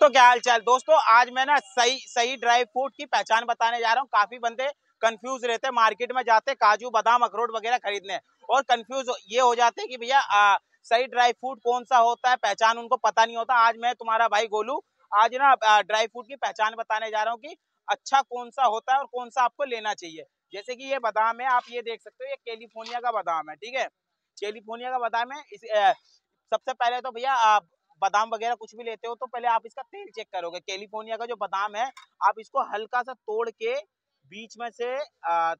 दोस्तों क्या हाल चाल दोस्तों आज मैं ना सही सही ड्राई फ्रूट की पहचान बताने जा रहा हूँ काफी बंदे कंफ्यूज रहते हैं मार्केट में जाते काजू बादाम अखरोट वगैरह खरीदने और कंफ्यूज ये हो जाते हैं कि भैया सही ड्राई फ्रूट कौन सा होता है पहचान उनको पता नहीं होता आज मैं तुम्हारा भाई गोलू आज ना ड्राई फ्रूट की पहचान बताने जा रहा हूँ की अच्छा कौन सा होता है और कौन सा आपको लेना चाहिए जैसे की ये बादाम है आप ये देख सकते हो ये कैलिफोर्निया का बादाम है ठीक है कैलिफोर्निया का बादाम है इस सबसे पहले तो भैया बादाम वगैरह कुछ भी लेते हो तो पहले आप इसका तेल चेक करोगे कैलिफोर्निया का जो बादाम है आप इसको हल्का सा तोड़ के बीच में से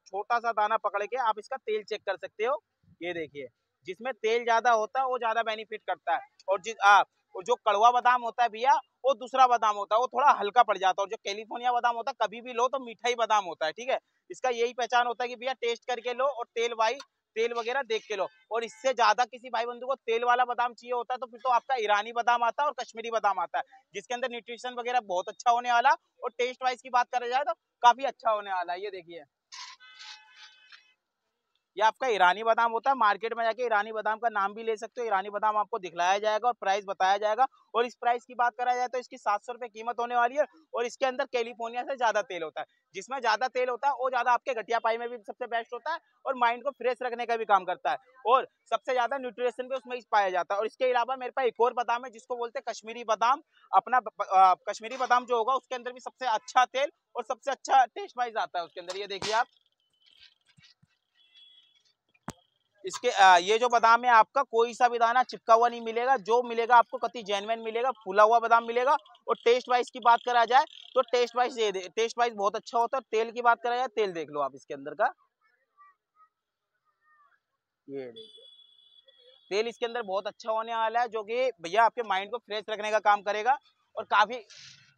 छोटा सा दाना पकड़ के आप इसका तेल चेक कर सकते हो ये देखिए जिसमें तेल ज्यादा होता है वो ज्यादा बेनिफिट करता है और जिस आ, और जो कड़वा बादाम होता है भैया वो दूसरा बादाम होता है वो थोड़ा हल्का पड़ जाता है और जो कैलिफोर्निया बादाम होता है कभी भी लो तो मीठा ही बादाम होता है ठीक है इसका यही पहचान होता है कि भैया टेस्ट करके लो और तेल वाई तेल वगैरह देख के लो और इससे ज्यादा किसी भाई बंधु को तेल वाला बादाम चाहिए होता है तो फिर तो आपका ईरानी बादाम आता है और कश्मीरी बादाम आता है जिसके अंदर न्यूट्रिशन वगैरह बहुत अच्छा होने वाला और टेस्ट वाइज की बात करा जाए तो काफी अच्छा होने वाला है ये देखिए ये आपका ईरानी बादाम होता है मार्केट में जाके ईरानी बादाम का नाम भी ले सकते हो ईरानी बादाम आपको दिखलाया जाएगा और प्राइस बताया जाएगा और इस प्राइस की बात करा जाए तो इसकी सात सौ कीमत होने वाली है और इसके अंदर कैलिफोर्निया से ज्यादा तेल होता है जिसमें ज्यादा तेल होता है वो ज्यादा आपके घटिया पाई में भी सबसे बेस्ट होता है और माइंड को फ्रेश रखने का भी काम करता है और सबसे ज्यादा न्यूट्रिशन भी उसमें पाया जाता है और इसके अलावा मेरे पास एक और बादाम है जिसको बोलते हैं कश्मीरी बादाम अपना कश्मीरी बादाम जो होगा उसके अंदर भी सबसे अच्छा तेल और सबसे अच्छा टेस्ट वाइज आता है उसके अंदर ये देखिए आप इसके आ, ये जो बादाम है आपका कोई सा भी दाना चिपका हुआ नहीं मिलेगा जो मिलेगा आपको कति जेनवेन मिलेगा फूला हुआ बादाम मिलेगा और टेस्ट वाइज की बात करा जाए तो टेस्ट वाइज ये टेस्ट वाइज बहुत अच्छा होता है तेल की बात करा जाए तेल देख लो आप इसके अंदर का ये देखिए तेल इसके अंदर बहुत अच्छा होने वाला है जो कि भैया आपके माइंड को फ्रेश रखने का काम करेगा और काफी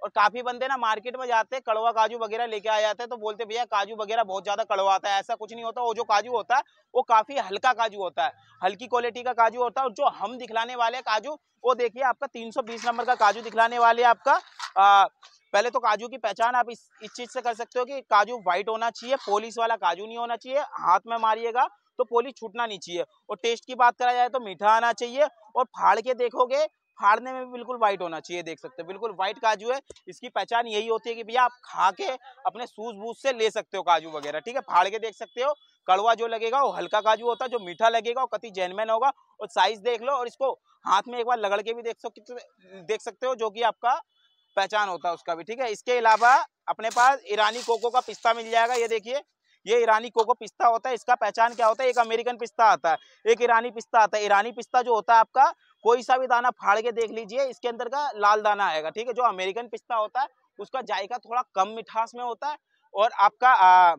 और काफी बंदे ना मार्केट में जाते हैं कड़वा काजू वगैरह लेके आ जाते हैं तो बोलते भैया काजू वगैरह बहुत ज्यादा कड़वा आता है ऐसा कुछ नहीं होता वो जो काजू होता है वो काफी हल्का काजू होता है हल्की क्वालिटी का काजू होता है और जो हम दिखलाने वाले काजू वो देखिए आपका तीन नंबर का काजू दिखलाने वाले आपका आ, पहले तो काजू की पहचान आप इस चीज से कर सकते हो कि काजू व्हाइट होना चाहिए पोलिस वाला काजू नहीं होना चाहिए हाथ में मारिएगा तो पोलिस छूटना नहीं चाहिए और टेस्ट की बात करा जाए तो मीठा आना चाहिए और फाड़ के देखोगे फाड़ने में भी बिल्कुल व्हाइट होना चाहिए देख सकते हो बिल्कुल व्हाइट काजू है इसकी पहचान यही होती है कि भैया आप खा के अपने बूझ से ले सकते हो काजू वगैरह ठीक है फाड़ के देख सकते हो कड़वा जो लगेगा वो हल्का काजू होता है जो मीठा लगेगा वो कति जेनमैन होगा और साइज देख लो और इसको हाथ में एक बार लगड़ के भी देख सकते देख सकते हो जो कि आपका पहचान होता है उसका भी ठीक है इसके अलावा अपने पास ईरानी कोको का पिस्ता मिल जाएगा ये देखिए ये ईरानी कोको पिस्ता होता है इसका पहचान क्या होता है एक अमेरिकन पिस्ता आता है एक ईरानी पिस्ता आता है ईरानी पिस्ता जो होता है आपका कोई सा भी दाना फाड़ के देख लीजिए इसके अंदर का लाल दाना आएगा ठीक है जो अमेरिकन पिस्ता होता है उसका जायका थोड़ा कम मिठास में होता है और आपका आ,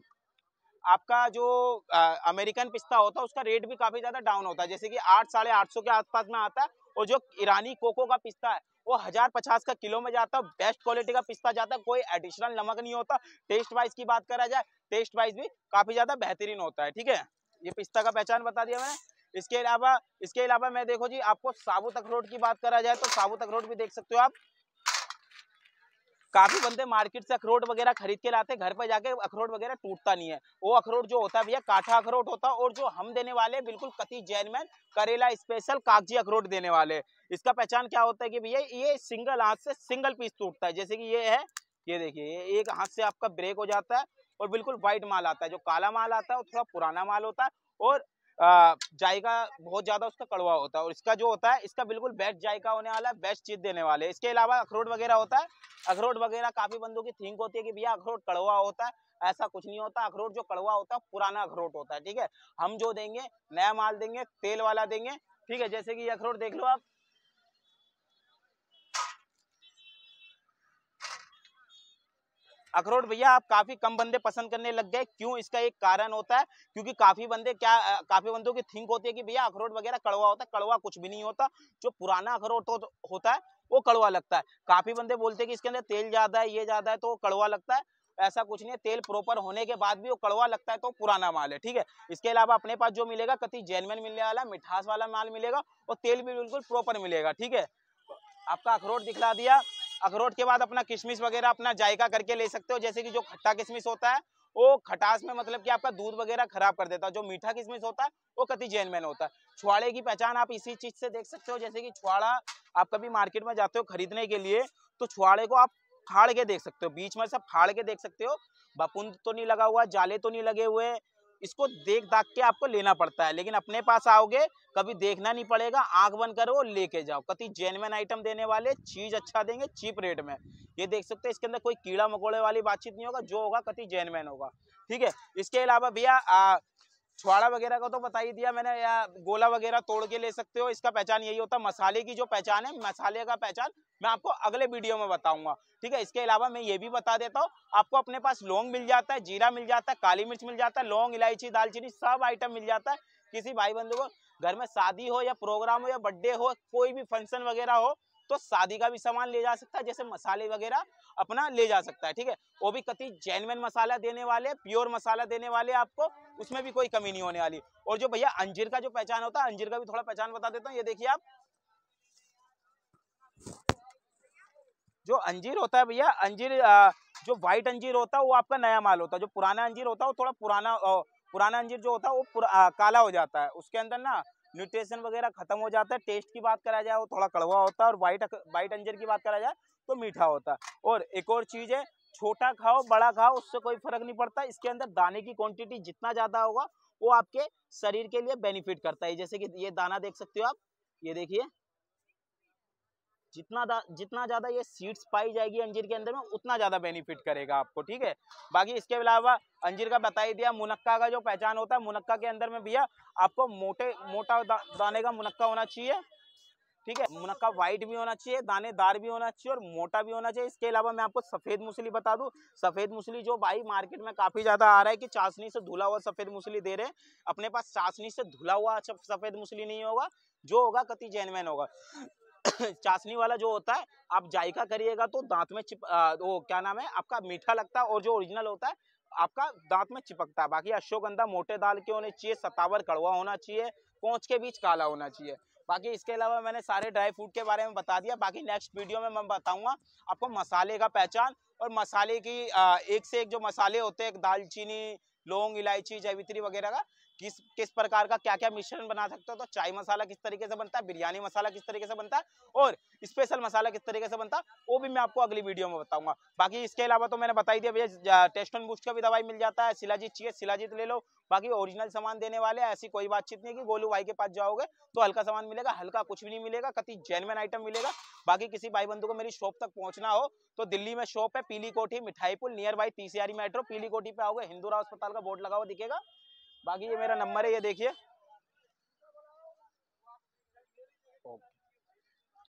आपका जो आ, अमेरिकन पिस्ता होता है उसका रेट भी काफी ज्यादा डाउन होता है जैसे कि आठ साढ़े आठ सौ के आसपास में आता है और जो ईरानी कोको का पिस्ता है वो हजार पचास का किलो में जाता है बेस्ट क्वालिटी का पिस्ता जाता है कोई एडिशनल नमक नहीं होता टेस्ट वाइज की बात करा जाए टेस्ट वाइज भी काफी ज्यादा बेहतरीन होता है ठीक है ये पिस्ता का पहचान बता दिया मैंने इसके अलावा इसके अलावा मैं देखो जी आपको साबुत अखरोट की बात करा जाए तो साबुत अखरोट भी देख सकते हो आप काफी बंदे मार्केट से अखरोट वगैरह खरीद के लाते हैं घर पर जाके अखरोट वगैरह टूटता नहीं है वो अखरोट जो होता है भैया काठा अखरोट होता है और जो हम देने वाले हैं बिल्कुल कति जैनमैन करेला स्पेशल कागजी अखरोट देने वाले इसका पहचान क्या होता है कि भैया ये सिंगल हाथ से सिंगल पीस टूटता है जैसे कि ये है ये देखिए एक हाथ से आपका ब्रेक हो जाता है और बिल्कुल व्हाइट माल आता है जो काला माल आता है वो थोड़ा पुराना माल होता है और जायका बहुत ज्यादा उसका कड़वा होता है और इसका जो होता है इसका बिल्कुल बेस्ट जायका होने वाला है बेस्ट चीज देने वाले इसके अलावा अखरोट वगैरह होता है अखरोट वगैरह काफी बंदों की थिंक होती है कि भैया अखरोट कड़वा होता है ऐसा कुछ नहीं होता अखरोट जो कड़वा होता है पुराना अखरोट होता है ठीक है हम जो देंगे नया माल देंगे तेल वाला देंगे ठीक है जैसे कि अखरोट देख लो आप अखरोट भैया आप काफी कम बंदे पसंद करने लग गए क्यों इसका एक कारण होता है क्योंकि काफी बंदे क्या काफी बंदों की थिंक होती है कि भैया अखरोट वगैरह कड़वा होता है कड़वा कुछ भी नहीं होता जो पुराना अखरोट हो, होता है वो कड़वा लगता है काफी बंदे बोलते हैं कि इसके अंदर तेल ज्यादा है ये ज्यादा है तो कड़वा लगता है ऐसा कुछ नहीं है तेल प्रॉपर होने के बाद भी वो कड़वा लगता है तो पुराना माल है ठीक है इसके अलावा अपने पास जो मिलेगा कति जेनवन मिलने वाला मिठास वाला माल मिलेगा और तेल भी बिल्कुल प्रॉपर मिलेगा ठीक है आपका अखरोट दिखला दिया अखरोट के बाद अपना किशमिश वगैरह अपना जायका करके ले सकते हो जैसे कि जो खट्टा किशमिश होता है वो खटास में मतलब कि आपका दूध वगैरह खराब कर देता है जो मीठा किशमिश होता है वो कति जैन होता है छुआड़े की पहचान आप इसी चीज से देख सकते हो जैसे कि छुआड़ा आप कभी मार्केट में जाते हो खरीदने के लिए तो छुआड़े को आप फाड़ के देख सकते हो बीच में सब फाड़ के देख सकते हो बपुंद तो नहीं लगा हुआ जाले तो नहीं लगे हुए इसको देख दाख के आपको लेना पड़ता है लेकिन अपने पास आओगे कभी देखना नहीं पड़ेगा आंख बंद करो लेके जाओ कति जेनवन आइटम देने वाले चीज अच्छा देंगे चीप रेट में ये देख सकते हैं इसके अंदर कोई कीड़ा मकोड़े वाली बातचीत नहीं होगा जो होगा कति जेनवेन होगा ठीक है इसके अलावा भैया छुआड़ा वगैरह का तो बता ही दिया मैंने या गोला वगैरह तोड़ के ले सकते हो इसका पहचान यही होता है मसाले की जो पहचान है मसाले का पहचान मैं आपको अगले वीडियो में बताऊंगा ठीक है इसके अलावा मैं ये भी बता देता हूँ आपको अपने पास लौंग मिल जाता है जीरा मिल जाता है काली मिर्च मिल जाता है लौंग इलायची दालचीनी सब आइटम मिल जाता है किसी भाई बंधु को घर में शादी हो या प्रोग्राम हो या बर्थडे हो कोई भी फंक्शन वगैरह हो तो शादी का भी सामान ले जा सकता है जैसे मसाले वगैरह अपना ले जा सकता है ठीक है वो भी कति जैनमैन मसाला देने वाले प्योर मसाला देने वाले आपको उसमें भी कोई कमी नहीं होने वाली और जो भैया अंजीर का जो पहचान होता है अंजीर का भी थोड़ा पहचान बता देता हूँ ये देखिए आप जो अंजीर होता है भैया अंजीर जो व्हाइट अंजीर होता है वो आपका नया माल होता है जो पुराना अंजीर होता है वो थोड़ा पुराना पुराना अंजीर जो होता है वो आ, काला हो जाता है उसके अंदर ना न्यूट्रिशन वगैरह खत्म हो जाता है टेस्ट की बात करा जाए वो थोड़ा कड़वा होता है और वाइट वाइट अंजर की बात करा जाए तो मीठा होता है और एक और चीज़ है छोटा खाओ बड़ा खाओ उससे कोई फर्क नहीं पड़ता इसके अंदर दाने की क्वांटिटी जितना ज़्यादा होगा वो आपके शरीर के लिए बेनिफिट करता है जैसे कि ये दाना देख सकते हो आप ये देखिए जितना जितना ज़्यादा ये सीड्स पाई जाएगी अंजीर के अंदर में उतना ज़्यादा बेनिफिट करेगा आपको ठीक है बाकी इसके अलावा अंजीर का बता ही दिया मुनक्का का जो पहचान होता है मुनक्का के अंदर में भैया आपको मोटे मोटा दा, दाने का मुनक्का होना चाहिए ठीक है मुनक्का वाइट भी होना चाहिए दानेदार भी होना चाहिए और मोटा भी होना चाहिए इसके अलावा मैं आपको सफ़ेद मुसली बता दू सफ़ेद मुसली जो भाई मार्केट में काफ़ी ज़्यादा आ रहा है कि चाशनी से धुला हुआ सफ़ेद मुसली दे रहे हैं अपने पास चाशनी से धुला हुआ अच्छा सफ़ेद मुसली नहीं होगा जो होगा कति जैनमैन होगा चाशनी वाला जो होता है आप जायका करिएगा तो दांत में चिप वो क्या नाम है आपका मीठा लगता है और जो ओरिजिनल होता है आपका दांत में चिपकता है बाकी अश्वगंधा मोटे दाल के होने चाहिए सतावर कड़वा होना चाहिए पोच के बीच काला होना चाहिए बाकी इसके अलावा मैंने सारे ड्राई फ्रूट के बारे में बता दिया बाकी नेक्स्ट वीडियो में मैं बताऊंगा आपको मसाले का पहचान और मसाले की एक से एक जो मसाले होते हैं दालचीनी लौंग इलायची जैवित्री वगैरह का किस किस प्रकार का क्या क्या मिश्रण बना सकते हो तो चाय मसाला किस तरीके से बनता है बिरयानी मसाला किस तरीके से बनता है और स्पेशल मसाला किस तरीके से बनता है वो भी मैं आपको अगली वीडियो में बताऊंगा बाकी इसके अलावा तो मैंने बताई दिया भैया टेस्टन बूस्ट का भी दवाई मिल जाता है शिलाजीत चाहिए सिलाजीत ले लो बाकी ओरिजिनल सामान देने वाले ऐसी कोई बातचीत नहीं की गोलू भाई के पास जाओगे तो हल्का सामान मिलेगा हल्का कुछ भी नहीं मिलेगा कति जेनवन आइटम मिलेगा बाकी किसी भाई बंधु को मेरी शॉप तक पहुंचना हो तो दिल्ली में शॉप है Peeli Kothi Mithaipur nearby Tisiyari metro Peeli Kothi पे आओगे राव अस्पताल का बोर्ड लगा हुआ दिखेगा बाकी ये मेरा नंबर है ये देखिए